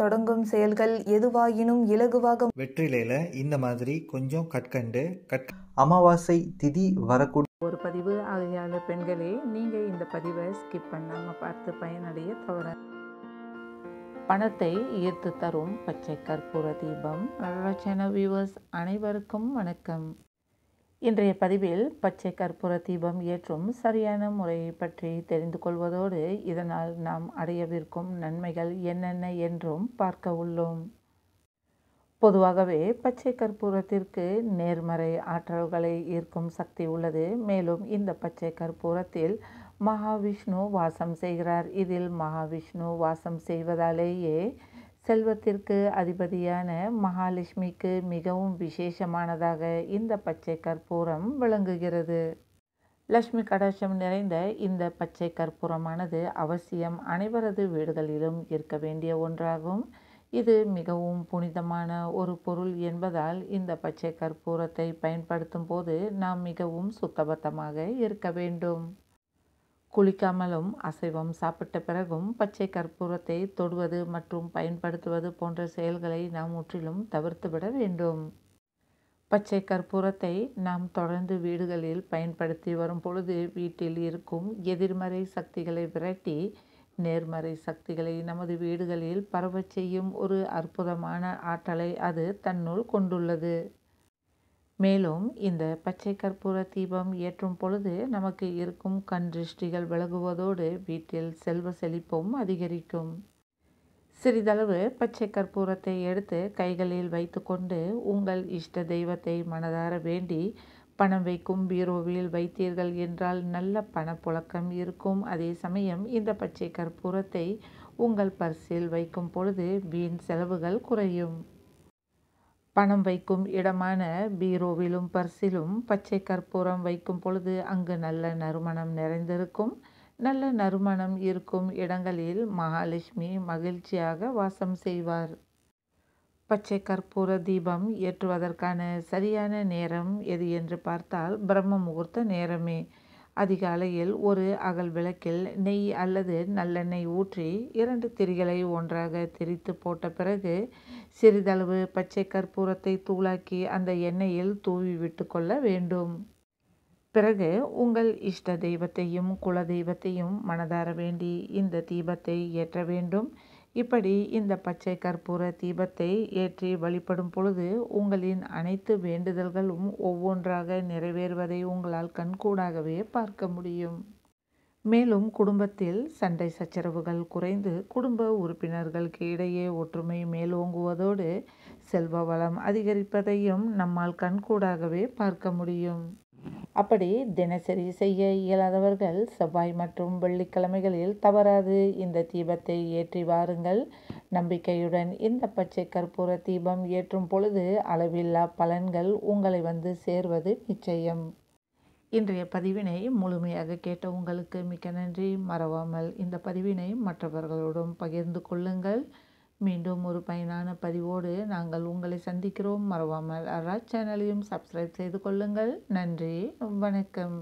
தொடங்கும் செயல்கள் எதுவாயினும் இலகுவாக வெற்றிலையில இந்த மாதிரி கொஞ்சம் கற்கண்டு கட் அமாவாசை திதி வரக்கூடிய ஒரு பதிவு ஆகையால பெண்களே நீங்க இந்த பதிவை ஸ்கிப் பண்ணாம பார்த்து பயனடைய தவற பணத்தை ஈர்த்து தரும் பச்சை கற்பூர தீபம் சேனல் வியூவர்ஸ் அனைவருக்கும் வணக்கம் இன்றைய பதிவில் பச்சை கற்பூர தீபம் ஏற்றும் சரியான முறையை பற்றி தெரிந்து கொள்வதோடு இதனால் நாம் அடையவிருக்கும் நன்மைகள் என்னென்ன என்றும் பார்க்க உள்ளோம் பொதுவாகவே பச்சை கற்பூரத்திற்கு நேர்மறை ஆற்றல்களை ஈர்க்கும் சக்தி உள்ளது மேலும் இந்த பச்சை கற்பூரத்தில் மகாவிஷ்ணு வாசம் செய்கிறார் இதில் மகாவிஷ்ணு வாசம் செய்வதாலேயே செல்வத்திற்கு அதிபதியான மகாலட்சுமிக்கு மிகவும் விசேஷமானதாக இந்த பச்சை கற்பூரம் விளங்குகிறது லக்ஷ்மி கடாட்சம் நிறைந்த இந்த பச்சை கற்பூரமானது அவசியம் அனைவரது வீடுகளிலும் இருக்க வேண்டிய ஒன்றாகும் இது மிகவும் புனிதமான ஒரு பொருள் என்பதால் இந்த பச்சை கற்பூரத்தை பயன்படுத்தும் போது நாம் மிகவும் சுத்தபத்தமாக இருக்க வேண்டும் குளிக்காமலும் அசைவம் சாப்பிட்ட பிறகும் பச்சை கற்பூரத்தை தொடுவது மற்றும் பயன்படுத்துவது போன்ற செயல்களை நாம் முற்றிலும் தவிர்த்துவிட வேண்டும் பச்சை கற்பூரத்தை நாம் தொடர்ந்து வீடுகளில் பயன்படுத்தி வரும் பொழுது வீட்டில் இருக்கும் எதிர்மறை சக்திகளை விரட்டி நேர்மறை சக்திகளை நமது வீடுகளில் பரவச் செய்யும் ஒரு அற்புதமான ஆற்றலை அது தன்னுள் கொண்டுள்ளது மேலும் இந்த பச்சை கற்பூர தீபம் ஏற்றும் பொழுது நமக்கு இருக்கும் கண் திருஷ்டிகள் விலகுவதோடு வீட்டில் செல்வ செழிப்பும் அதிகரிக்கும் சிறிதளவு பச்சை கற்பூரத்தை எடுத்து கைகளில் வைத்துக்கொண்டு உங்கள் இஷ்ட தெய்வத்தை மனதார வேண்டி பணம் வைக்கும் பீரோவில் வைத்தீர்கள் என்றால் நல்ல பணப்புழக்கம் இருக்கும் அதே சமயம் இந்த பச்சை கற்பூரத்தை உங்கள் பர்சில் வைக்கும் பொழுது வீண் செலவுகள் குறையும் பணம் வைக்கும் இடமான பீரோவிலும் பர்சிலும் பச்சை கற்பூரம் வைக்கும் பொழுது அங்கு நல்ல நறுமணம் நிறைந்திருக்கும் நல்ல நறுமணம் இருக்கும் இடங்களில் மகாலட்சுமி மகிழ்ச்சியாக வாசம் செய்வார் பச்சை கற்பூர தீபம் ஏற்றுவதற்கான சரியான நேரம் எது என்று பார்த்தால் பிரம்ம முகூர்த்த நேரமே அதிகாலையில் ஒரு அகல் விளக்கில் நெய் அல்லது நல்லெண்ணெய் ஊற்றி இரண்டு திரிகளை ஒன்றாக திரித்து போட்ட பிறகு சிறிதளவு பச்சை கற்பூரத்தை தூளாக்கி அந்த எண்ணெயில் தூவி விட்டு கொள்ள வேண்டும் பிறகு உங்கள் இஷ்ட தெய்வத்தையும் குல தெய்வத்தையும் மனதார வேண்டி இந்த தீபத்தை ஏற்ற வேண்டும் இப்படி இந்த பச்சை கற்பூர தீபத்தை ஏற்றி வழிபடும் பொழுது உங்களின் அனைத்து வேண்டுதல்களும் ஒவ்வொன்றாக நிறைவேறுவதை உங்களால் கண்கூடாகவே பார்க்க முடியும் மேலும் குடும்பத்தில் சண்டை சச்சரவுகள் குறைந்து குடும்ப உறுப்பினர்களுக்கு இடையே ஒற்றுமை மேலோங்குவதோடு செல்வ வளம் அதிகரிப்பதையும் நம்மால் கண்கூடாகவே பார்க்க முடியும் அப்படி தினசரி செய்ய இயலாதவர்கள் செவ்வாய் மற்றும் வெள்ளிக்கிழமைகளில் தவறாது இந்த தீபத்தை ஏற்றி வாருங்கள் நம்பிக்கையுடன் இந்த பச்சை கற்பூர தீபம் ஏற்றும் பொழுது அளவில்லா பலன்கள் உங்களை வந்து சேர்வது நிச்சயம் இன்றைய பதிவினை முழுமையாக கேட்ட உங்களுக்கு மிக்க நன்றி மறவாமல் இந்த பதிவினை மற்றவர்களோடும் பகிர்ந்து கொள்ளுங்கள் மீண்டும் ஒரு பயனான பதிவோடு நாங்கள் உங்களை சந்திக்கிறோம் மறவாமல் அராஜ் சேனலையும் சப்ஸ்கிரைப் செய்து கொள்ளுங்கள் நன்றி வணக்கம்